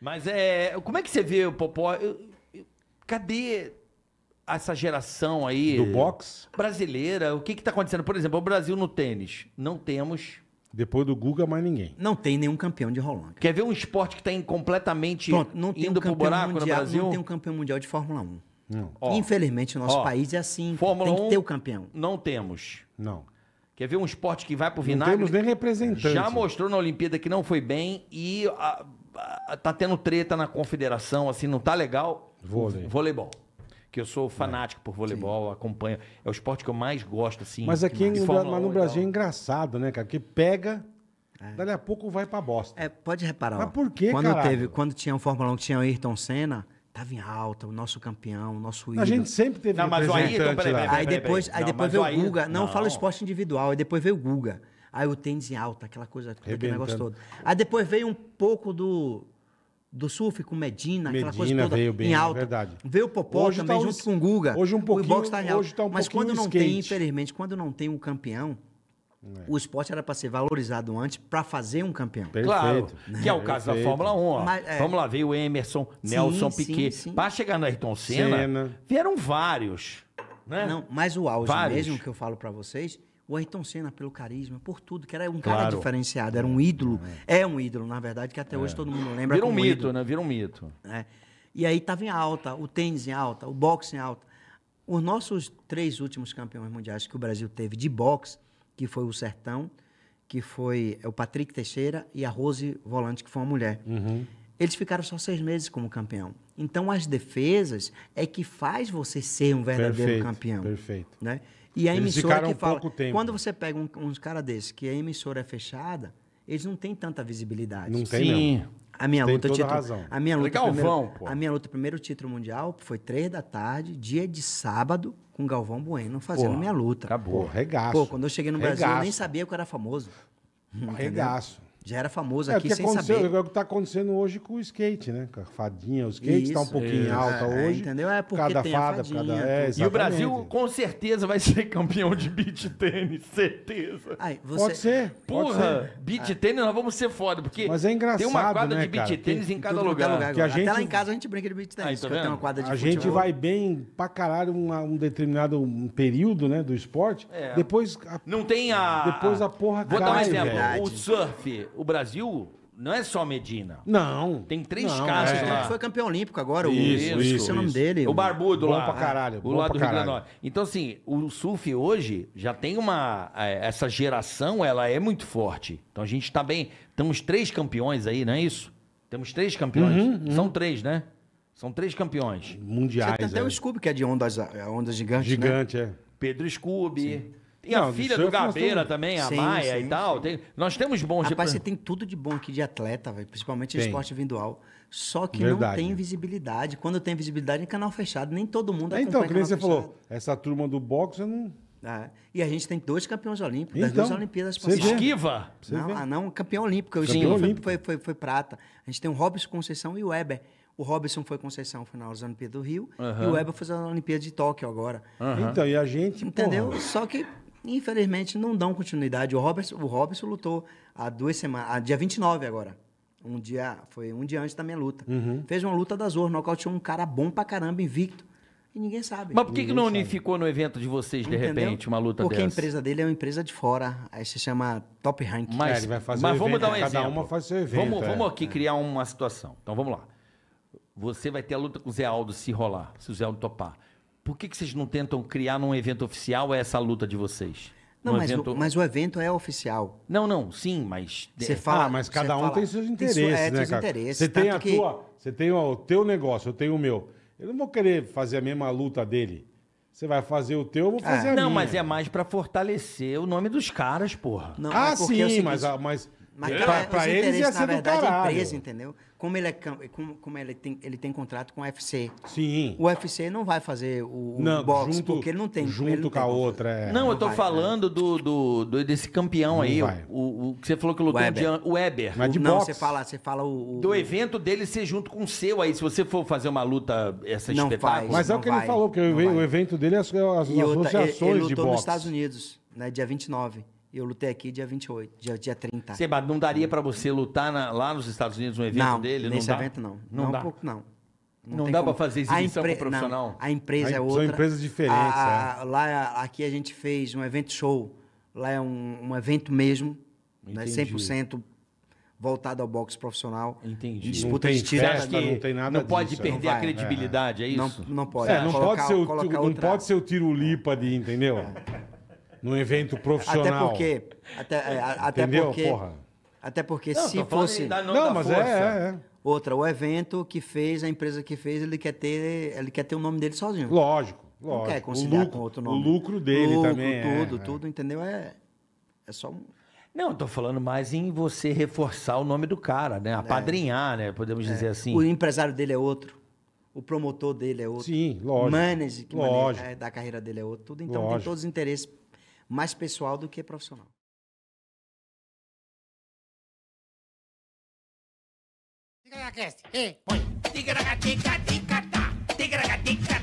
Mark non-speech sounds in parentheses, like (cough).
Mas é. Como é que você vê o Popó? cadê essa geração aí. Do box? Brasileira. O que está acontecendo? Por exemplo, o Brasil no tênis. Não temos. Depois do Guga, mais ninguém. Não tem nenhum campeão de Roland. Quer ver um esporte que está completamente Pronto, não tem indo um pro buraco mundial, no Brasil? Não tem um campeão mundial de Fórmula 1. Não. Infelizmente, o nosso país é assim. Fórmula tem que ter o campeão. Não temos. Não. Quer ver um esporte que vai pro vinagre? Não temos nem representante. Já mostrou na Olimpíada que não foi bem e a, a, tá tendo treta na confederação, assim, não tá legal. Vôlei. Voleibol. Que eu sou é. fanático é. por voleibol, Sim. acompanho. É o esporte que eu mais gosto, assim. Mas aqui no, mas no Brasil é engraçado, né, cara? Que pega, é. Dali a pouco vai pra bosta. É, pode reparar. Mas por que, quando teve Quando tinha o um Fórmula 1 que tinha o Ayrton Senna, estava em alta, o nosso campeão, o nosso ídolo. A gente sempre teve não, mas o Ayrton, peraí, peraí, Aí depois, aí depois veio o Guga. Não, não. fala esporte individual. Aí depois veio o Guga. Aí o tênis em alta, aquela coisa, aquele negócio todo. Aí depois veio um pouco do do surf com Medina, Medina aquela coisa toda veio bem, em é alta. verdade. Veio o Popó hoje tá também tá junto com o Guga. Hoje um pouquinho, o boxe tá em alta. Tá um mas quando não skate. tem, infelizmente, quando não tem um campeão, é. O esporte era para ser valorizado antes para fazer um campeão. Perfeito. Claro, né? que é o caso Perfeito. da Fórmula 1. Ó. Mas, é... Vamos lá, veio o Emerson, sim, Nelson Piquet. Para chegar no Ayrton Senna, Senna, vieram vários. Né? Não, mas o auge vários. mesmo que eu falo para vocês, o Ayrton Senna pelo carisma, por tudo, que era um cara diferenciado, era um ídolo. É. é. um ídolo, na verdade, que até hoje é. todo mundo lembra Vira um mito, ídolo. né? Vira um mito. É. E aí estava em alta, o tênis em alta, o boxe em alta. Os nossos três últimos campeões mundiais que o Brasil teve de boxe que foi o Sertão, que foi é o Patrick Teixeira e a Rose Volante, que foi uma mulher. Uhum. Eles ficaram só seis meses como campeão. Então, as defesas é que faz você ser um verdadeiro perfeito, campeão. Perfeito. Né? E a eles emissora que fala... Quando você pega um, uns caras desses, que a emissora é fechada, eles não têm tanta visibilidade. Não tem, Sim. não. A minha Tem luta toda título, razão. A minha é luta, Galvão, primeiro, a minha luta primeiro título mundial foi três da tarde, dia de sábado, com Galvão Bueno fazendo pô, minha luta. Acabou, regaço. Pô, quando eu cheguei no regaço. Brasil, eu nem sabia que eu era famoso. (laughs) Regaço já era famoso é, aqui sem saber. É o que está acontecendo hoje com o skate, né? Com a fadinha, o skate está um pouquinho isso. É, alta é, hoje. Entendeu? É porque cada tem fada, fadinha, cada... É, e o Brasil com certeza vai ser campeão de beach tênis, certeza. Ai, você... Pode ser. Porra, beat beach ah. tênis nós vamos ser foda, porque Mas é engraçado, tem uma quadra né, de beat tênis em cada é lugar. lugar que a gente... Até lá em casa a gente brinca de beach tênis. Ah, então a futebol. gente vai bem pra caralho uma, um determinado período né, do esporte. Depois... A... Não tem a... Depois a porra Vou cai, dar mais exemplo. O surf o Brasil não é só Medina. Não. Tem três não, casos é. lá. Foi campeão olímpico agora. Isso, o, isso, isso. o nome dele. O Barbudo bom lá. Pra caralho, o lado do caralho. Rio Grande do Então, assim, o surf hoje já tem uma... É, essa geração, ela é muito forte. Então, a gente tá bem... Temos três campeões aí, não é isso? Temos três campeões. Uhum, uhum. São três, né? São três campeões. Mundiais. Você tem até é. o Scooby, que é de ondas, ondas gigantes, Gigante, né? é. Pedro Scooby... Sim. Tem não, a filha do Gabeira também, a sim, Maia sim, e tal. Tem... nós temos bons... Rapaz, de... você tem tudo de bom aqui de atleta, véio, principalmente tem. esporte individual. Só que Verdade. não tem visibilidade. Quando tem visibilidade, é canal fechado. Nem todo mundo é, Então, como você fechado. falou, essa turma do boxe, eu não... Ah, e a gente tem dois campeões olímpicos, então, das duas então, Olimpíadas passadas. Esquiva! Não, ah, não, campeão olímpico. O campeão olímpico. Foi, foi, foi, prata. A gente tem o Robson Conceição e o Weber. O Robson foi Conceição final das Olimpíadas do Rio e o Weber foi na Olimpíada de Tóquio agora. Então, e a gente. Entendeu? Porra. Só que Infelizmente, não dão continuidade. O Robertson, o Robertson lutou há duas semanas, há dia 29 agora. Um dia, foi um dia antes da minha luta. Uhum. Fez uma luta das horas, nocauteou um cara bom pra caramba, invicto. E ninguém sabe. Mas por que, que não sabe. unificou no evento de vocês, de Entendeu? repente, uma luta Porque dessa? Porque a empresa dele é uma empresa de fora. Aí se chama Top Rank. Mas, é, mas evento, vamos dar um cada exemplo. Cada uma faz seu evento. Vamos, é. vamos aqui criar uma situação. Então vamos lá. Você vai ter a luta com o Zé Aldo se rolar, se o Zé Aldo topar. Por que, que vocês não tentam criar num evento oficial essa luta de vocês? Não, um mas, evento... o, mas o evento é oficial. Não, não, sim, mas. Você é fala. Ah, mas cada um fala, tem seus interesses, tem sua, é, né, cara? Interesses, você tem a que... tua. Você tem o teu negócio, eu tenho o meu. Eu não vou querer fazer a mesma luta dele. Você vai fazer o teu, eu vou fazer ah, a não, minha. Não, mas é mais para fortalecer o nome dos caras, porra. Não, ah, é, é sim, é mas, mas mas é. pra, pra eles ia na verdade, é empresa, entendeu? Como ele, é, como, como ele, tem, ele tem contrato com o UFC. Sim. O UFC não vai fazer o, o não, boxe, junto, porque ele não tem. Junto não com tem a outra. É. Não, eu tô vai, falando do, do, do, desse campeão não aí. O, o, que você falou que lutou o Weber. o Weber. Mas de não, você fala, você fala o, o, Do evento dele ser junto com o seu aí. Se você for fazer uma luta, essa não espetáculo. Faz, Mas é o que vai, ele falou, que o, evento dele é as, as, as outra, associações ele, de boxe. Ele lutou nos Estados Unidos, né, dia 29. Eu lutei aqui dia 28, dia, dia 30. Seba, não daria para você lutar na, lá nos Estados Unidos um evento não, dele? Nesse não nesse evento, não. Não, não dá. Pouco, não. Não, não dá para fazer exibição com profissional? Não, a empresa a, é outra. São empresas diferentes. A, a, é. Lá, aqui a gente fez um evento show. Lá é um, um evento mesmo. Né, 100% voltado ao boxe profissional. Entendi. Disputa de tiro. Não tem nada Não pode é, perder não a é. credibilidade, é, isso? Não, não pode. É, não, colocar, pode ser o, não pode ser o tiro lipa de, entendeu? Num evento profissional. Até porque. Até, é, até porque. Porra. Até porque não, se fosse. Da, não, não mas é, força. é. é. Outra, o evento que fez, a empresa que fez, ele quer ter, ele quer ter o nome dele sozinho. Lógico, lógico. Não quer conciliar lucro, com outro nome. O lucro dele lucro, também. É, tudo, é, tudo, é. entendeu? É, é só um. Não, eu falando mais em você reforçar o nome do cara, né? Apadrinhar, é. né? Podemos dizer assim. O empresário dele é outro. O promotor dele é outro. Sim, lógico. O manager que lógico. Maneja, da carreira dele é outro. Tudo. Então lógico. tem todos os interesses mais pessoal do que profissional. Tica na cast, ei, põe. Tica na tica, tica, tá. Tica na tica.